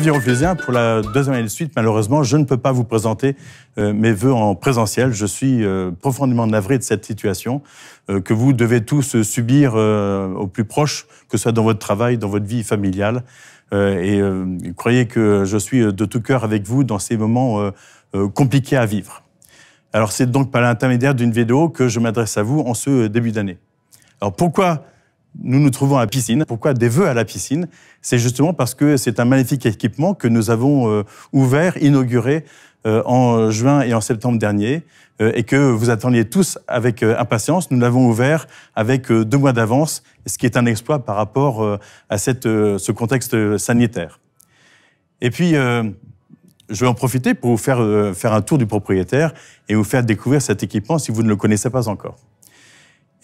Chers pour la deuxième année de suite, malheureusement, je ne peux pas vous présenter euh, mes voeux en présentiel. Je suis euh, profondément navré de cette situation euh, que vous devez tous subir au plus proche, que ce soit dans votre travail, dans votre vie familiale. Et croyez que je suis de tout cœur avec vous dans ces moments compliqués à vivre. Alors c'est donc par l'intermédiaire d'une vidéo que je m'adresse à vous en ce début d'année. Alors pourquoi nous nous trouvons à la piscine. Pourquoi des vœux à la piscine C'est justement parce que c'est un magnifique équipement que nous avons euh, ouvert, inauguré euh, en juin et en septembre dernier euh, et que vous attendiez tous avec impatience. Nous l'avons ouvert avec deux mois d'avance, ce qui est un exploit par rapport à ce contexte sanitaire. Et puis, je vais en profiter pour vous faire, faire un tour du propriétaire et vous faire découvrir cet équipement si vous ne le connaissez pas encore.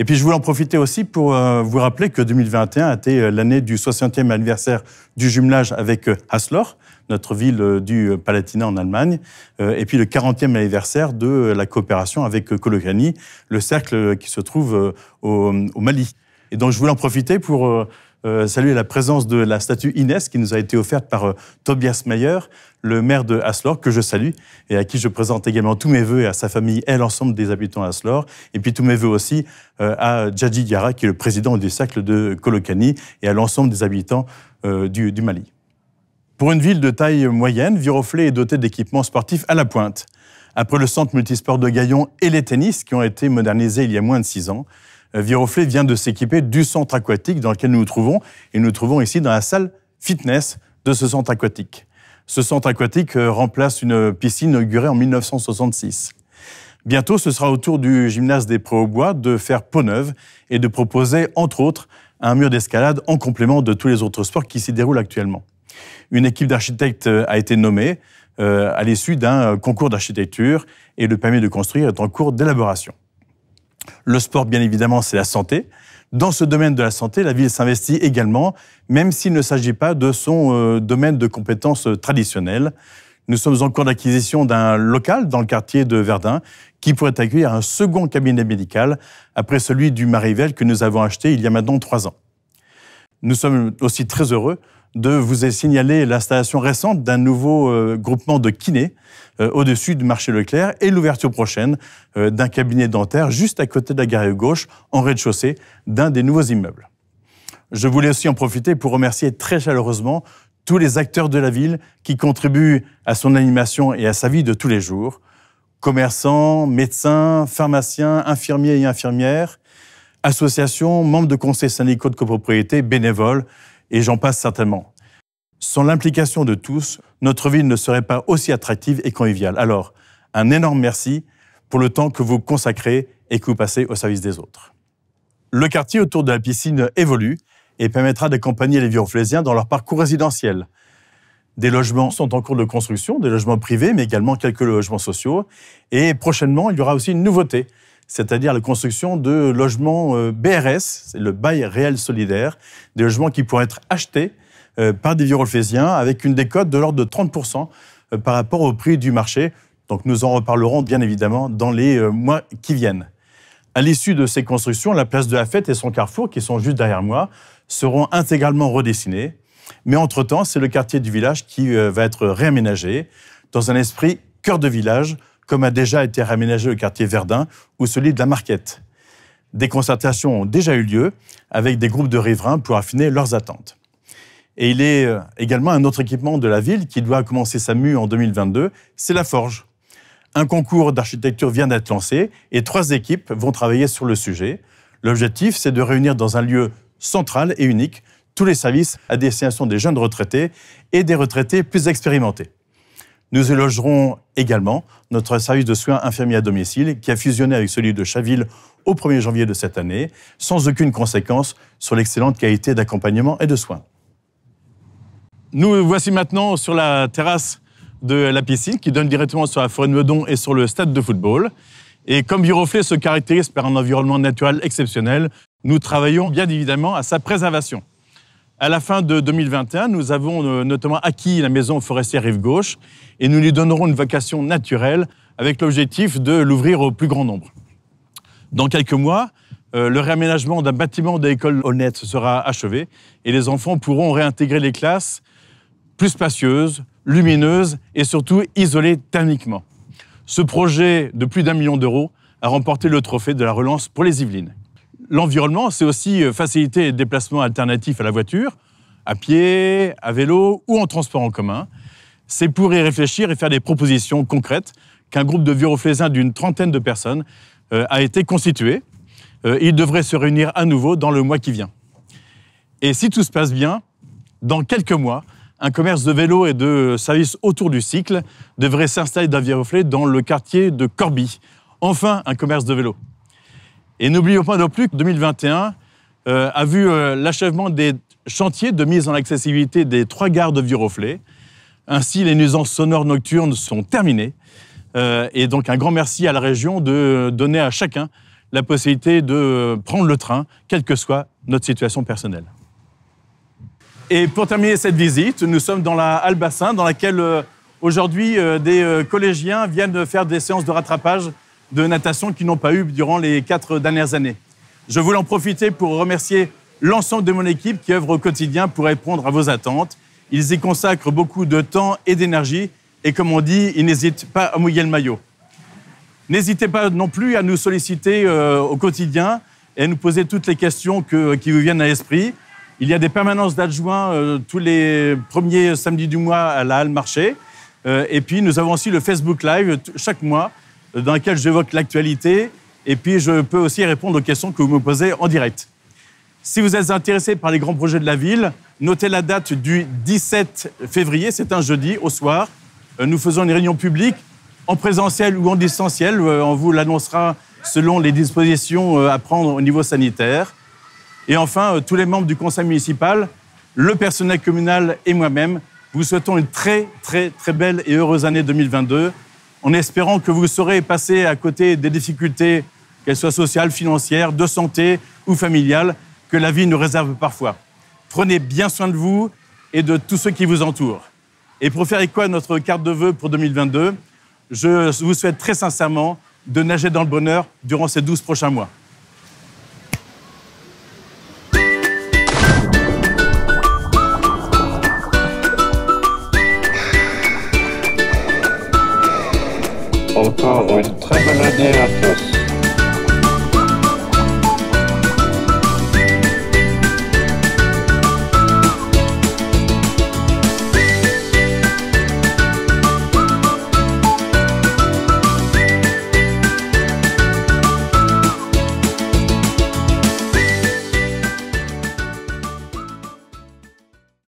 Et puis je voulais en profiter aussi pour euh, vous rappeler que 2021 a été euh, l'année du 60e anniversaire du jumelage avec euh, Haslor, notre ville du Palatinat en Allemagne, et puis le 40e anniversaire de la coopération avec Kologani, le cercle qui se trouve au Mali. Et donc je voulais en profiter pour euh, saluer la présence de la statue Inès qui nous a été offerte par euh, Tobias Mayer, le maire de Aslor, que je salue et à qui je présente également tous mes voeux et à sa famille et à l'ensemble des habitants d'Aslor. Et puis tous mes voeux aussi euh, à Djadji Gara, qui est le président du cercle de Kolokani, et à l'ensemble des habitants du, Mali. Pour une ville de taille moyenne, Viroflé est dotée d'équipements sportifs à la pointe. Après le centre multisport de Gaillon et les tennis qui ont été modernisés il y a moins de six ans, euh, Viroflay vient de s'équiper du centre aquatique dans lequel nous nous trouvons. Et nous nous trouvons ici dans la salle fitness de ce centre aquatique. Ce centre aquatique euh, remplace une piscine inaugurée en 1966. Bientôt, ce sera au tour du gymnase des preaux Bois de faire peau neuve et de proposer, entre autres, un mur d'escalade en complément de tous les autres sports qui s'y déroulent actuellement. Une équipe d'architectes euh, a été nommée à l'issue d'un concours d'architecture et le permis de construire est en cours d'élaboration. Le sport, bien évidemment, c'est la santé. Dans ce domaine de la santé, la ville s'investit également, même s'il ne s'agit pas de son euh, domaine de compétences euh, traditionnelles. Nous sommes en cours d'acquisition d'un local dans le quartier de Verdun qui pourrait accueillir un second cabinet médical après celui du Marivelle que nous avons acheté il y a maintenant trois ans. Nous sommes aussi très heureux de vous signaler l'installation récente d'un nouveau euh, groupement de kinés euh, au-dessus du marché Leclerc et l'ouverture prochaine euh, d'un cabinet dentaire juste à côté de la gare gauche, en rez-de-chaussée d'un des nouveaux immeubles. Je voulais aussi en profiter pour remercier très chaleureusement tous les acteurs de la ville qui contribuent à son animation et à sa vie de tous les jours, commerçants, médecins, pharmaciens, infirmiers et infirmières, associations, membres de conseils syndicaux de copropriété, bénévoles, et j'en passe certainement. Sans l'implication de tous, notre ville ne serait pas aussi attractive et conviviale. Alors, un énorme merci pour le temps que vous consacrez et que vous passez au service des autres. Le quartier autour de la piscine évolue et permettra d'accompagner les Vieux-Flésiens dans leur parcours résidentiel. Des logements sont en cours de construction, des logements privés, mais également quelques logements sociaux. Et prochainement, il y aura aussi une nouveauté c'est-à-dire la construction de logements euh, BRS, c'est le bail réel solidaire, des logements qui pourraient être achetés euh, par des Virolfésiens avec une décote de l'ordre de 30% euh, par rapport au prix du marché. Donc nous en reparlerons bien évidemment dans les mois qui viennent. À l'issue de ces constructions, la place de la fête et son carrefour, qui sont juste derrière moi, seront intégralement redessinés. Mais entre-temps, c'est le quartier du village qui va être réaménagé dans un esprit cœur de village comme a déjà été réaménagé au quartier Verdun ou celui de la Marquette. Des concertations ont déjà eu lieu avec des groupes de riverains pour affiner leurs attentes. Et il est euh, également un autre équipement de la ville qui doit commencer sa mue en 2022, c'est la forge. Un concours d'architecture vient d'être lancé et trois équipes vont travailler sur le sujet. L'objectif, c'est de réunir dans un lieu central et unique tous les services à destination des jeunes retraités et des retraités plus expérimentés. Nous élogerons également notre service de soins infirmiers à domicile qui a fusionné avec celui de Chaville au 1er janvier de cette année, sans aucune conséquence sur l'excellente qualité d'accompagnement et de soins. Nous voici maintenant sur la terrasse de la piscine qui donne directement sur la forêt de Meudon et sur le stade de football. Et comme Viroflé se caractérise par un environnement naturel exceptionnel, nous travaillons bien évidemment à sa préservation. À la fin de 2021, nous avons euh, notamment acquis la maison forestière Rive Gauche et nous lui donnerons une vocation naturelle avec l'objectif de l'ouvrir au plus grand nombre. Dans quelques mois, euh, le réaménagement d'un bâtiment d'école Honnête sera achevé et les enfants pourront réintégrer les classes plus spacieuses, lumineuses et surtout isolées thermiquement. Ce projet de plus d'un million d'euros a remporté le trophée de la relance pour les Yvelines l'environnement, c'est aussi euh, faciliter les déplacements alternatifs à la voiture, à pied, à vélo ou en transport en commun. C'est pour y réfléchir et faire des propositions concrètes qu'un groupe de viroflésiens d'une trentaine de personnes euh, a été constitué. Euh, ils il devrait se réunir à nouveau dans le mois qui vient. Et si tout se passe bien, dans quelques mois, un commerce de vélos et de services autour du cycle devrait s'installer dans le quartier de Corbie. Enfin, un commerce de vélo et n'oublions pas non plus que 2021 euh, a vu euh, l'achèvement des chantiers de mise en accessibilité des trois gares de vieux Ainsi, les nuisances sonores nocturnes sont terminées. Euh, et donc, un grand merci à la région de donner à chacun la possibilité de prendre le train, quelle que soit notre situation personnelle. Et pour terminer cette visite, nous sommes dans la Halle Bassin, dans laquelle aujourd'hui des collégiens viennent faire des séances de rattrapage de natation qui n'ont pas eu durant les quatre dernières années. Je voulais en profiter pour remercier l'ensemble de mon équipe qui œuvre au quotidien pour répondre à vos attentes. Ils y consacrent beaucoup de temps et d'énergie et comme on dit, ils n'hésitent pas à mouiller le maillot. N'hésitez pas non plus à nous solliciter euh, au quotidien et à nous poser toutes les questions qui vous viennent à l'esprit. Il y a des permanences d'adjoints euh, tous les premiers samedis du mois à la Halle Marché. Euh, et puis nous avons aussi le Facebook Live chaque mois dans laquelle j'évoque l'actualité et puis je peux aussi répondre aux questions que vous me posez en direct. Si vous êtes intéressé par les grands projets de la ville, notez la date du 17 février, c'est un jeudi au soir. Euh, nous faisons une réunion publique en présentiel ou en distanciel. Euh, on vous l'annoncera selon les dispositions euh, à prendre au niveau sanitaire. Et enfin, tous les membres du conseil municipal, le personnel communal et moi-même, vous souhaitons une très, très, très belle et heureuse année 2022 en espérant que vous saurez passer à côté des difficultés, qu'elles soient sociales, financières, de santé ou familiales, que la vie nous réserve parfois. Prenez bien soin de vous et de tous ceux qui vous entourent. Et pour faire écho à notre carte de vœux pour 2022, je vous souhaite très sincèrement de nager dans le bonheur durant ces 12 prochains mois. une très bonne année à tous.